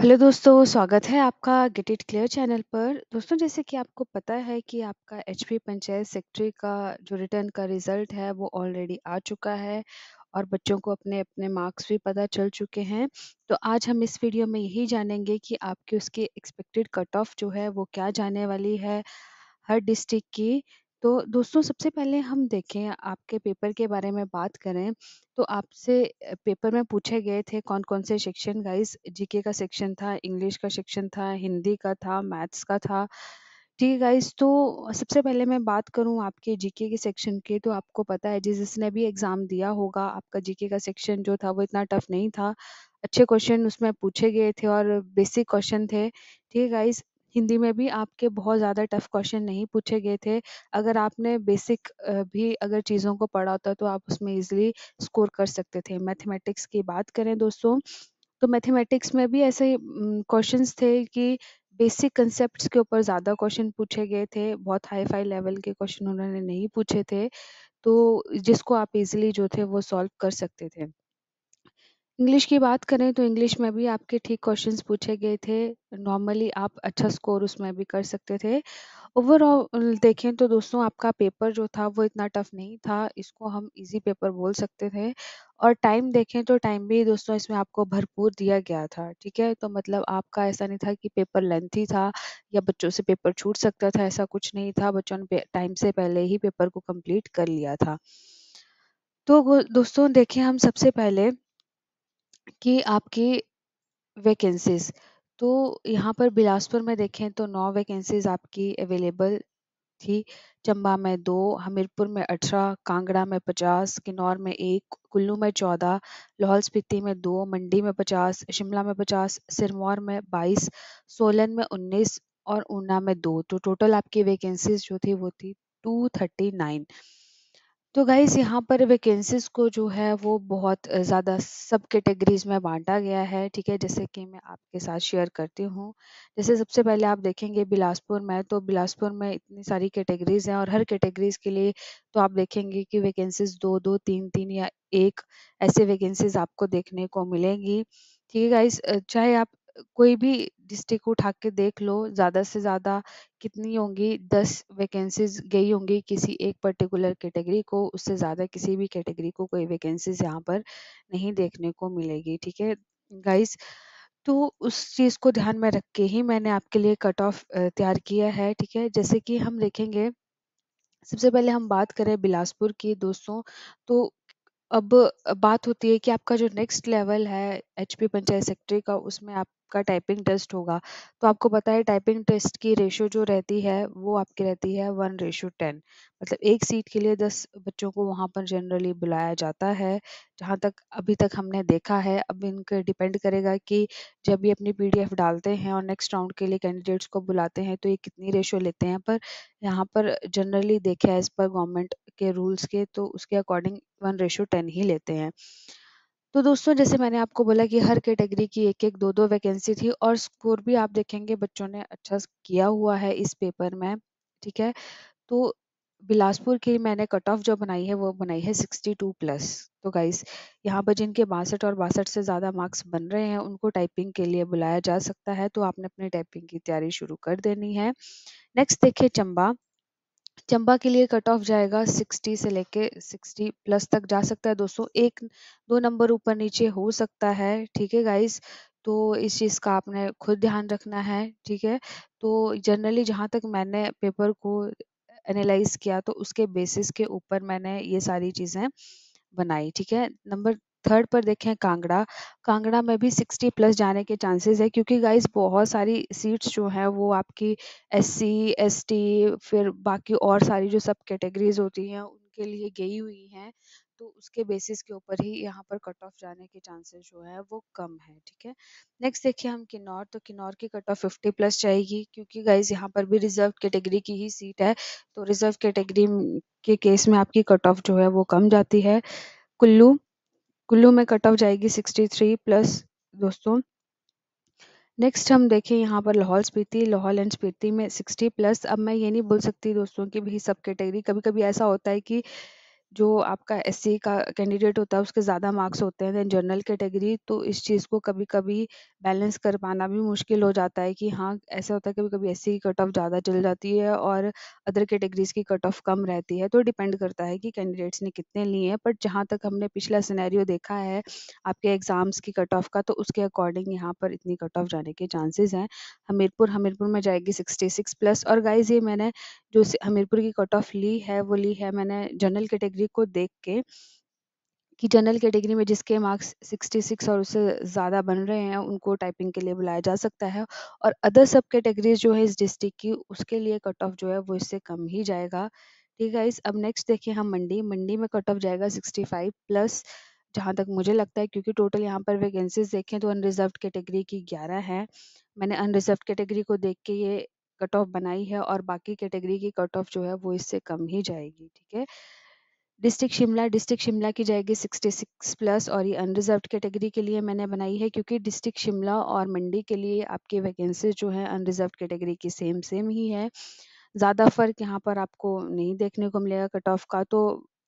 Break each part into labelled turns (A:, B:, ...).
A: Hello दोस्तों, स्वागत है आपका गेट इट क्लियर चैनल पर। दोस्तों जैसे कि आपको पता है कि आपका पी पंचायत सेक्रेटरी का जो रिटर्न का रिज़ल्ट है वो ऑलरेडी आ चुका है और बच्चों को अपने-अपने मार्क्स भी पता चल चुके हैं। तो आज हम इस वीडियो में यही जानेंगे कि आपकी उसकी एक्सपेक्टेड कट ऑफ जो है वो क्या जाने वाली है, हर डिस्ट्रिक्ट की तो दोस्तों सबसे पहले हम देखें आपके पेपर के बारे में बात करें तो आपसे पेपर में पूछे गए थे कौन कौन से सेक्शन गाइस जीके का सेक्शन था इंग्लिश का सेक्शन था हिंदी का था मैथ्स का था ठीक है गाइस तो सबसे पहले मैं बात करूं आपके जीके के सेक्शन के तो आपको पता है जिस जिसने भी एग्जाम दिया होगा आपका जीके का सेक्शन जो था वो इतना टफ नहीं था अच्छे क्वेश्चन उसमें पूछे गए थे और बेसिक क्वेश्चन थे ठीक है गाइस हिंदी में भी आपके बहुत ज़्यादा टफ क्वेश्चन नहीं पूछे गए थे। अगर आपने बेसिक भी अगर चीज़ों को पढ़ा होता तो आप उसमें इज़िली स्कोर कर सकते थे। मैथमेटिक्स की बात करें दोस्तों, तो मैथमेटिक्स में भी ऐसे क्वेश्चन क्वेश्चंस थे कि बेसिक कंसेप्ट के ऊपर ज़्यादा क्वेश्चन पूछे गए थे। बहुत हाई-फाई लेवल के क्वेश्चन उन्होंने नहीं पूछे थे, तो जिसको आप इज़िली जो थे वो सॉल्व कर सकते थे। इंग्लिश की बात करें तो इंग्लिश में भी आपके ठीक क्वेश्चंस पूछे गए थे। नॉर्मली आप अच्छा स्कोर उसमें भी कर सकते थे। ओवरऑल देखें तो दोस्तों आपका पेपर जो था वो इतना टफ नहीं था, इसको हम इजी पेपर बोल सकते थे और टाइम देखें तो टाइम भी दोस्तों इसमें आपको भरपूर दिया गया था, ठीक है? तो मतलब आपका ऐसा नहीं था कि पेपर लेंथी था या बच्चों से पेपर छूट सकता था, ऐसा कुछ नहीं था। बच्चों ने टाइम से पहले ही पेपर को कंप्लीट कर लिया था। तो दोस्तों देखें हम सबसे पहले कि आपकी वैकेंसीज़, तो यहाँ पर बिलासपुर में देखें तो नौ वैकेंसीज़ आपकी अवेलेबल थी, चंबा में दो हमीरपुर में अठारह कांगड़ा में पचास किन्नौर में एक कुल्लू में चौदह लाहौल स्पीति में दो मंडी में पचास शिमला में पचास सिरमौर में बाईस सोलन में उन्नीस और ऊना में दो तो टोटल आपकी वैकेंसीज़ जो थी वो थी टू थर्टी नाइन तो गाइस यहाँ पर वैकेंसीज को जो है वो बहुत ज़्यादा सब कैटेगरीज में बांटा गया है ठीक है जैसे कि मैं आपके साथ शेयर करती हूँ जैसे सबसे पहले आप देखेंगे बिलासपुर में तो बिलासपुर में इतनी सारी कैटेगरीज हैं और हर कैटेगरीज के लिए तो आप देखेंगे कि वैकेंसीज दो दो तीन तीन या एक ऐसे वैकेंसीज आपको देखने को मिलेंगी ठीक है गाइस चाहे आप कोई भी डिस्ट्रिक्ट उठा के देख लो ज़्यादा से ज़्यादा कितनी होंगी दस वैकेंसीज गई होंगी किसी एक पर्टिकुलर कैटेगरी को उससे ज़्यादा किसी भी कैटेगरी को कोई वैकेंसीज यहाँ पर नहीं देखने को मिलेगी ठीक है गाइस तो उस चीज़ को ध्यान में रख के ही मैंने आपके लिए कट ऑफ तैयार किया है ठीक है जैसे कि हम देखेंगे सबसे पहले हम बात करें बिलासपुर की दोस्तों तो अब बात होती है कि आपका जो नेक्स्ट लेवल है एचपी पंचायत सेक्रेटरी का उसमें आप आपका टाइपिंग टेस्ट होगा तो आपको पता है टाइपिंग टेस्ट की रेशो जो रहती है वो आपकी रहती है वन रेशो टेन मतलब एक सीट के लिए दस बच्चों को वहाँ पर जनरली बुलाया जाता है जहाँ तक अभी तक हमने देखा है अब इनके डिपेंड करेगा कि जब ये अपनी पीडीएफ डालते हैं और नेक्स्ट राउंड के लिए कैंडिडेट्स को बुलाते हैं तो ये कितनी रेशो लेते हैं पर यहाँ पर जनरली देखे है इस पर गवर्नमेंट के रूल्स के तो उसके अकॉर्डिंग वन रेशो टेन ही लेते हैं तो दोस्तों जैसे मैंने आपको बोला कि हर कैटेगरी की एक एक दो दो वैकेंसी थी और स्कोर भी आप देखेंगे बच्चों ने अच्छा किया हुआ है इस पेपर में ठीक है तो बिलासपुर की मैंने कट ऑफ जो बनाई है वो बनाई है 62 प्लस तो गाइस यहाँ पर जिनके बासठ और बासठ से ज़्यादा मार्क्स बन रहे हैं उनको टाइपिंग के लिए बुलाया जा सकता है तो आपने अपनी टाइपिंग की तैयारी शुरू कर देनी है नेक्स्ट देखिए चंबा चंबा के लिए कट ऑफ जाएगा 60 से लेके 60 प्लस तक जा सकता है दोस्तों एक दो नंबर ऊपर नीचे हो सकता है ठीक है गाइस तो इस चीज़ का आपने खुद ध्यान रखना है ठीक है तो जनरली जहाँ तक मैंने पेपर को एनालाइज किया तो उसके बेसिस के ऊपर मैंने ये सारी चीज़ें बनाई ठीक है नंबर थर्ड पर देखें कांगड़ा कांगड़ा में भी सिक्सटी प्लस जाने के चांसेस है क्योंकि गाइस बहुत सारी सीट्स जो हैं वो आपकी एससी एसटी फिर बाकी और सारी जो सब कैटेगरीज होती हैं उनके लिए गई हुई हैं तो उसके बेसिस के ऊपर ही यहाँ पर कट ऑफ जाने के चांसेस जो है वो कम है ठीक है नेक्स्ट देखिए हम किन्नौर तो किन्नौर की कट ऑफ फिफ्टी प्लस जाएगी क्योंकि गाइज यहाँ पर भी रिजर्व कैटेगरी की ही सीट है तो रिजर्व कैटेगरी के केस में आपकी कट ऑफ जो है वो कम जाती है कुल्लू कुल्लू में कट ऑफ जाएगी 63 प्लस दोस्तों नेक्स्ट हम देखें यहाँ पर लाहौल स्पीति लाहौल एंड स्पीति में 60 प्लस अब मैं ये नहीं बोल सकती दोस्तों कि भी सब कैटेगरी कभी कभी ऐसा होता है कि जो आपका एस का कैंडिडेट होता है उसके ज़्यादा मार्क्स होते हैं देन जनरल कैटेगरी तो इस चीज़ को कभी कभी बैलेंस कर पाना भी मुश्किल हो जाता है कि हाँ ऐसा होता है कभी कभी एस की कट ऑफ ज़्यादा चल जाती है और अदर कैटेगरीज की कट ऑफ कम रहती है तो डिपेंड करता है कि कैंडिडेट्स ने कितने लिए हैं बट जहाँ तक हमने पिछला सिनेरियो देखा है आपके एग्ज़ाम्स की कट ऑफ का तो उसके अकॉर्डिंग यहाँ पर इतनी कट ऑफ जाने के चांसेज हैं हमीरपुर हमीरपुर में जाएगी सिक्सटी सिक्स प्लस और गाइज ये मैंने जो हमीरपुर की कट ऑफ ली है वो ली है मैंने जनरल कैटेगरी कैटेगरी को देख के कि जनरल कैटेगरी में जिसके मार्क्स 66 और उससे ज़्यादा बन रहे हैं उनको टाइपिंग के लिए बुलाया जा सकता है और अदर सब कैटेगरीज जो है इस डिस्ट्रिक्ट की उसके लिए कट ऑफ जो है वो इससे कम ही जाएगा ठीक है इस अब नेक्स्ट देखिए हम मंडी मंडी में कट ऑफ जाएगा 65 प्लस जहाँ तक मुझे लगता है क्योंकि टोटल यहाँ पर वैकेंसीज देखें तो अनरिजर्व कैटेगरी की ग्यारह है मैंने अनरिजर्व कैटेगरी को देख के ये कट ऑफ बनाई है और बाकी कैटेगरी की कट ऑफ जो है वो इससे कम ही जाएगी ठीक है डिस्ट्रिक्ट शिमला डिस्ट्रिक्ट शिमला की जाएगी 66 प्लस और ये अनरिजर्व कैटेगरी के लिए मैंने बनाई है क्योंकि डिस्ट्रिक्ट शिमला और मंडी के लिए आपके वैकेंसी जो है अनरिजर्व कैटेगरी की सेम सेम ही है ज़्यादा फर्क यहाँ पर आपको नहीं देखने को मिलेगा कट ऑफ का तो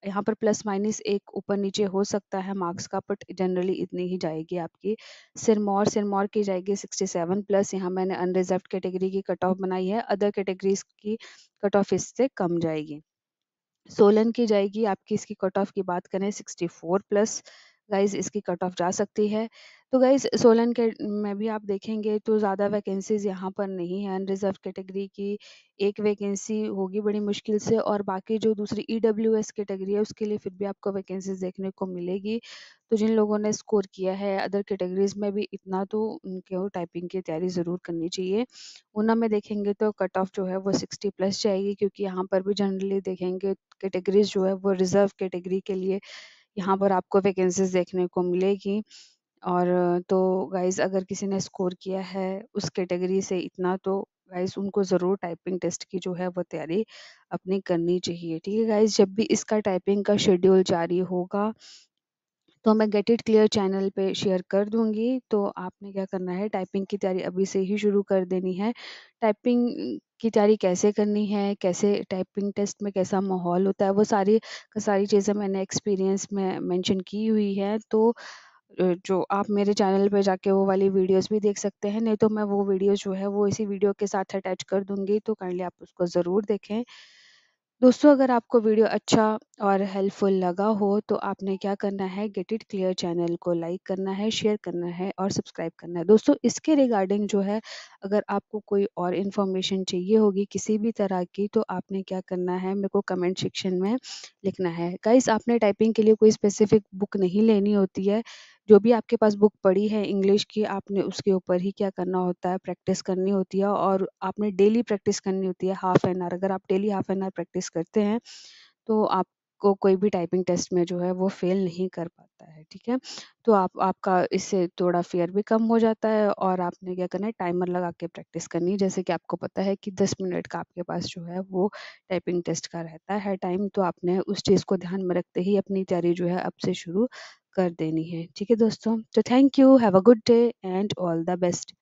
A: यहाँ पर प्लस माइनस एक ऊपर नीचे हो सकता है मार्क्स का बट जनरली इतनी ही जाएगी आपकी सिरमौर सिरमौर की जाएगी 67 प्लस यहाँ मैंने अनरिजर्व कैटेगरी की कट ऑफ बनाई है अदर कैटेगरीज की कट ऑफ इससे कम जाएगी सोलन की जाएगी आपकी इसकी कट ऑफ की बात करें 64 प्लस गाइज इसकी कट ऑफ जा सकती है तो गाइज सोलन के में भी आप देखेंगे तो ज़्यादा वैकेंसीज़ यहाँ पर नहीं है अनरिजर्व कैटेगरी की एक वैकेंसी होगी बड़ी मुश्किल से और बाकी जो दूसरी ई डब्ल्यू एस कैटेगरी है उसके लिए फिर भी आपको वैकेंसीज देखने को मिलेगी तो जिन लोगों ने स्कोर किया है अदर कैटेगरीज में भी इतना तो उनके टाइपिंग की तैयारी ज़रूर करनी चाहिए ऊना में देखेंगे तो कट ऑफ जो है वो सिक्सटी प्लस जाएगी क्योंकि यहाँ पर भी जनरली देखेंगे कैटेगरीज जो है वो रिजर्व कैटेगरी के लिए यहाँ पर आपको वैकेंसीज देखने को मिलेगी और तो गाइस अगर किसी ने स्कोर किया है उस कैटेगरी से इतना तो गाइस उनको ज़रूर टाइपिंग टेस्ट की जो है वो तैयारी अपनी करनी चाहिए ठीक है गाइस जब भी इसका टाइपिंग का शेड्यूल जारी होगा तो मैं गेट इट क्लियर चैनल पे शेयर कर दूंगी तो आपने क्या करना है टाइपिंग की तैयारी अभी से ही शुरू कर देनी है टाइपिंग की तैयारी कैसे करनी है कैसे टाइपिंग टेस्ट में कैसा माहौल होता है वो सारी सारी चीज़ें मैंने एक्सपीरियंस में मेंशन की हुई है तो जो आप मेरे चैनल पे जाके वो वाली वीडियोज़ भी देख सकते हैं, नहीं तो मैं वो वीडियो जो है वो इसी वीडियो के साथ अटैच कर दूंगी तो काइंडली आप उसको ज़रूर देखें। दोस्तों अगर आपको वीडियो अच्छा और हेल्पफुल लगा हो तो आपने क्या करना है गेट इट क्लियर चैनल को लाइक करना है, शेयर करना है और सब्सक्राइब करना है। दोस्तों इसके रिगार्डिंग जो है अगर आपको कोई और इन्फॉर्मेशन चाहिए होगी किसी भी तरह की तो आपने क्या करना है मेरे को कमेंट सेक्शन में लिखना है। गाइस आपने टाइपिंग के लिए कोई स्पेसिफ़िक बुक नहीं लेनी होती है। जो भी आपके पास बुक पड़ी है इंग्लिश की आपने उसके ऊपर ही क्या करना होता है प्रैक्टिस करनी होती है और आपने डेली प्रैक्टिस करनी होती है हाफ एन आवर अगर आप daily half an hour practice करते हैं तो आप को कोई भी टाइपिंग टेस्ट में जो है वो फेल नहीं कर पाता है ठीक है तो आप आपका इससे थोड़ा फेयर भी कम हो जाता है और आपने क्या करना है टाइमर लगा के प्रैक्टिस करनी है जैसे कि आपको पता है कि दस मिनट का आपके पास जो है वो टाइपिंग टेस्ट का रहता है टाइम तो आपने उस चीज़ को ध्यान में रखते ही अपनी तैयारी जो है अब से शुरू कर देनी है ठीक है दोस्तों तो thank you have a good day and all the best